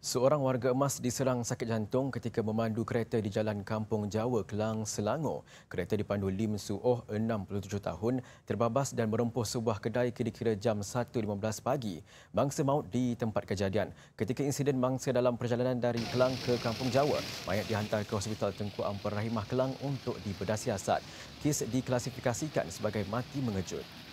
Seorang warga emas diserang sakit jantung ketika memandu kereta di Jalan Kampung Jawa, Kelang, Selangor. Kereta dipandu Lim Suoh, 67 tahun, terbabas dan merempuh sebuah kedai kira-kira jam 1.15 pagi. Mangsa maut di tempat kejadian. Ketika insiden mangsa dalam perjalanan dari Kelang ke Kampung Jawa, mayat dihantar ke Hospital Tengku Ampar Rahimah Kelang untuk dibedah Kes diklasifikasikan sebagai mati mengejut.